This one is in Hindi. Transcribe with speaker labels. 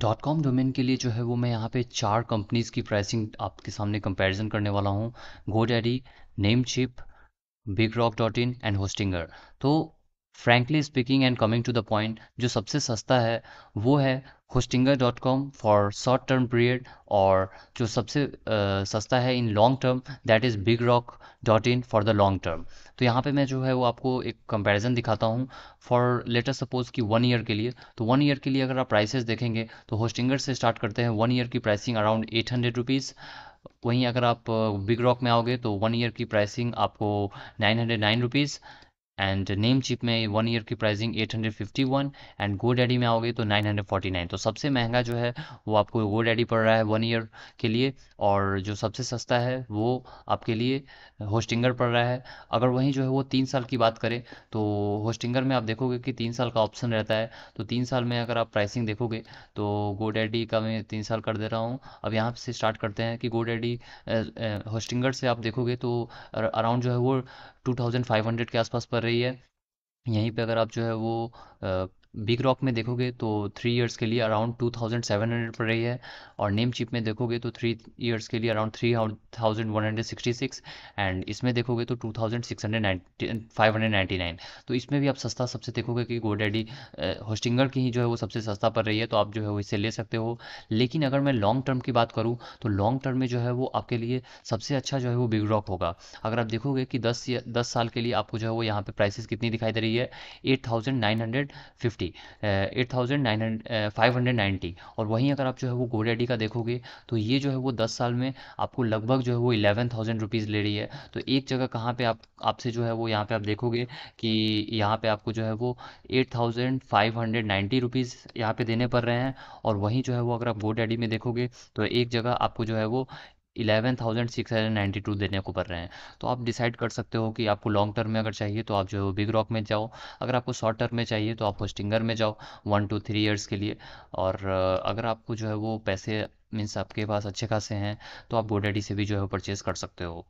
Speaker 1: डॉट कॉम डोमेन के लिए जो है वो मैं यहाँ पे चार कंपनीज़ की प्राइसिंग आपके सामने कंपैरिजन करने वाला हूँ GoDaddy Namecheap BigRock dot in and Hostinger तो frankly speaking and coming to the point जो सबसे सस्ता है वो है Hostinger dot com for short term period और जो सबसे सस्ता है in long term that is BigRock dot in for the long term तो यहाँ पे मैं जो है वो आपको एक कंपैरिजन दिखाता हूँ फॉर लेटर सपोज कि वन ईयर के लिए तो वन ईयर के लिए अगर आप प्राइसेस देखेंगे तो होस्टिंगर से स्टार्ट करते हैं वन ईयर की pricing around eight hundred rupees वहीं अगर आप बिग रॉक में आओगे तो वन ईयर की प्राइसिंग आपको nine hundred nine rupees and Namecheap में वन ईयर की प्राइसिंग 851 एंड गो डैडी में आओगे तो 949 तो सबसे महंगा जो है वो आपको गो डैडी पड़ रहा है वन ईयर के लिए और जो सबसे सस्ता है वो आपके लिए होस्टिंगर पड़ रहा है अगर वहीं जो है वो तीन साल की बात करें तो होस्टिंगर में आप देखोगे कि तीन साल का ऑप्शन रहता है तो तीन साल में अगर आप प्राइसिंग देखोगे तो गो डैडी का मैं तीन साल कर दे रहा हूँ अब यहाँ से स्टार्ट करते हैं कि गो डैडी होस्टिंगर से आप देखोगे तो अराउंड जो है वो टू के आसपास पर रही है यहीं पे अगर आप जो है वो बिग रॉक में देखोगे तो थ्री इयर्स के लिए around two thousand seven hundred पड़ रही है और नेम चिप में देखोगे तो थ्री इयर्स के लिए around three thousand one hundred sixty six and इसमें देखोगे तो two thousand six hundred ninety five hundred ninety nine तो इसमें भी आप सस्ता सबसे देखोगे कि गोडेडी होस्टिंगर की ही जो है वो सबसे सस्ता पड़ रही है तो आप जो है वो इसे ले सकते हो लेकिन अगर मैं लॉन्ग टर्म की बात करूँ तो लॉन्ग टर्म में जो है वो आपके लिए सबसे अच्छा जो है वो बिग रॉक होगा अगर आप देखोगे कि दस या दस साल के लिए आपको जो है वो यहाँ पर प्राइसेस कितनी दिखाई दे रही है eight thousand nine hundred fifty ninety eight thousand nine hundred five hundred ninety और वहीं अगर आप जो है वो गोडेडी का देखोगे तो ये जो है वो दस साल में आपको लगभग जो है वो इलेवन थाउजेंड रुपीज़ ले रही है तो एक जगह कहाँ पे आप आपसे जो है वो यहाँ पे आप देखोगे कि यहाँ पे आपको जो है वो eight thousand five hundred ninety rupees यहाँ पे देने पड़ रहे हैं और वहीं जो है वो अगर आप गोडेडी में देखोगे तो एक जगह आपको जो है वो 11,692 thousand six hundred ninety two देने को पड़ रहे हैं तो आप डिसाइड कर सकते हो कि आपको लॉन्ग टर्म में अगर चाहिए तो आप जो है बिग रॉक में जाओ अगर आपको शॉर्ट टर्म में चाहिए तो आप होस्टिंगर में जाओ वन टू थ्री ईयर्स के लिए और अगर आपको जो है वो पैसे मीन्स आपके पास अच्छे खासे हैं तो आप गोडेडी से भी जो है परचेज़ कर सकते हो